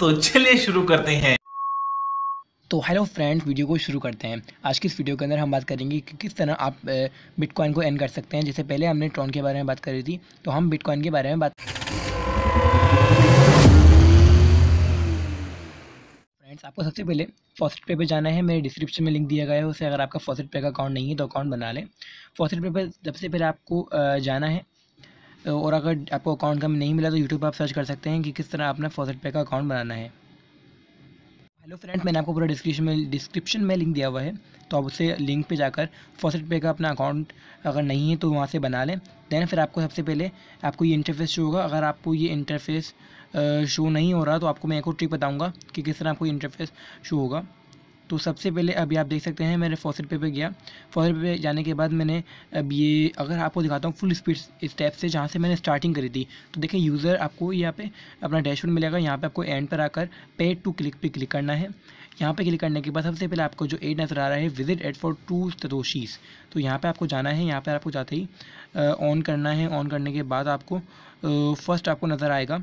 तो चलिए शुरू करते हैं तो हेलो फ्रेंड्स वीडियो को शुरू करते हैं आज की इस वीडियो के अंदर हम बात करेंगे कि किस तरह आप बिटकॉइन को एन कर सकते हैं जैसे पहले हमने ट्रॉन के बारे में बात करी थी तो हम बिटकॉइन के बारे में बात फ्रेंड्स आपको सबसे पहले फॉसिट पे पर जाना है मेरे डिस्क्रिप्शन में लिंक दिया गया है उसे अगर आपका फॉसिट पे का अकाउंट नहीं है तो अकाउंट बना लें फॉसिट पे पर सबसे पहले आपको जाना है और अगर आपको अकाउंट का नहीं मिला तो यूट्यूब पर आप सर्च कर सकते हैं कि किस तरह आपने फॉसेट पे का अकाउंट बनाना है हेलो फ्रेंड मैंने आपको पूरा डिस्क्रिप्शन में डिस्क्रिप्शन में लिंक दिया हुआ है तो आप उससे लिंक पे जाकर फॉसेट पे का अपना अकाउंट अगर नहीं है तो वहाँ से बना लें दैन फिर आपको सबसे पहले आपको ये इंटरफेस शो होगा अगर आपको ये इंटरफेस शो नहीं हो रहा तो आपको मैं एक और ट्रिक बताऊँगा कि किस तरह आपको इंटरफेस शो होगा तो सबसे पहले अभी आप देख सकते हैं मैंने फोसेट पे पे गया फोसेट पे, पे जाने के बाद मैंने अब ये अगर आपको दिखाता हूँ फुल स्पीड स्टेप से जहाँ से मैंने स्टार्टिंग करी थी तो देखिए यूज़र आपको यहाँ पे अपना डैशबोर्ड मिलेगा यहाँ पे आपको एंड पर आकर पे टू क्लिक पे क्लिक करना है यहाँ पे क्लिक करने के बाद सबसे पहले आपको जो एड नज़र आ रहा है visit ad for two satoshis तो यहाँ पे आपको जाना है यहाँ पे आपको जाते ही ऑन करना है ऑन करने के बाद आपको फर्स्ट आपको नज़र आएगा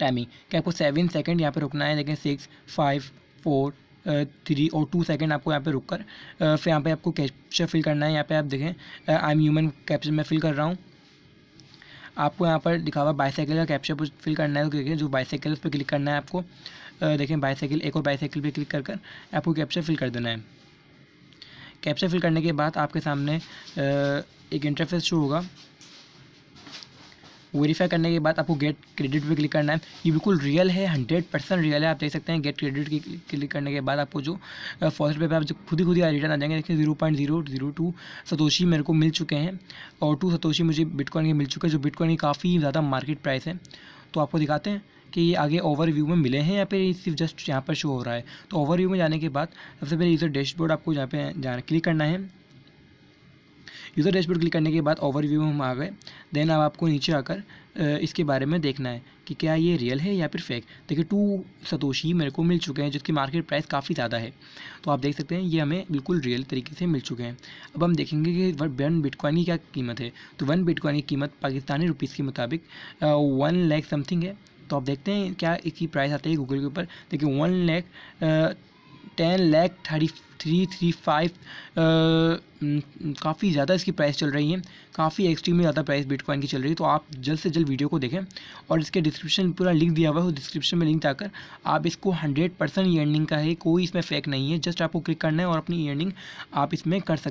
टाइमिंग क्या आपको सेवन सेकेंड यहाँ पे रुकना है लेकिन सिक्स फाइव फोर थ्री और टू सेकेंड आपको यहाँ पे रुक कर फिर यहाँ पे आपको कैप्चर फिल करना है यहाँ पे आप देखें आई एम ह्यूमन कैप्चर मैं फिल कर रहा हूँ आपको यहाँ पर दिखा हुआ बाईसाइकिल का कैप्चा फिल करना है तो जो बाईसाइकिल उस पर क्लिक करना है आपको देखें बाईसाइकिल एक और बाईसाइकिल पर क्लिक कर कर आपको कैप्चर फिल कर देना है कैप्चर फिल करने के बाद आपके सामने एक इंटरफेस शो होगा वेरीफाई करने के बाद आपको गेट क्रेडिट पे क्लिक करना है ये बिल्कुल रियल है हंड्रेड परसेंट रियल है आप देख सकते हैं गेट क्रेडिट की क्लिक करने के बाद आपको जो फॉर्स पे आप जो खुद ही खुद ही रिटर्न आ जाएंगे देखिए zero point zero zero two satoshi मेरे को मिल चुके हैं और टू सतोशी मुझे बिटकॉइन के मिल चुके हैं जो बिटकॉइन की काफ़ी ज़्यादा मार्केट प्राइस है तो आपको दिखाते हैं कि ये आगे ओवरव्यू में मिले हैं या फिर सिर्फ जस्ट यहाँ पर शो हो रहा है तो ओवरव्यू में जाने के बाद सबसे पहले इधर डैशबोर्ड आपको यहाँ पे जाना क्लिक करना है यूज़र डैशबोर्ड क्लिक करने के बाद ओवरव्यू में हम आ गए देन अब आपको नीचे आकर इसके बारे में देखना है कि क्या ये रियल है या फिर फेक देखिए टू सतोशी मेरे को मिल चुके हैं जिसकी मार्केट प्राइस काफ़ी ज़्यादा है तो आप देख सकते हैं ये हमें बिल्कुल रियल तरीके से मिल चुके हैं अब हम देखेंगे कि वन बिटकॉइन की क्या कीमत है तो वन बिटकॉइन की कीमत पाकिस्तानी रुपीज़ के मुताबिक वन लैख समथिंग है तो आप देखते हैं क्या इसकी प्राइस आती है गूगल के ऊपर देखिए one lakh ten lakh thirty three three five काफ़ी ज़्यादा इसकी प्राइस चल रही है काफ़ी एक्सट्रीमली ज़्यादा प्राइस बिटकॉइन की चल रही है तो आप जल्द से जल्द वीडियो को देखें और इसके डिस्क्रिप्शन पूरा लिंक दिया हुआ है डिस्क्रिप्शन में लिंक जाकर आप इसको हंड्रेड परसेंट ईयरनिंग का है कोई इसमें फेक नहीं है जस्ट आपको क्लिक करना है और अपनी ईयरनिंग आप इसमें कर सकते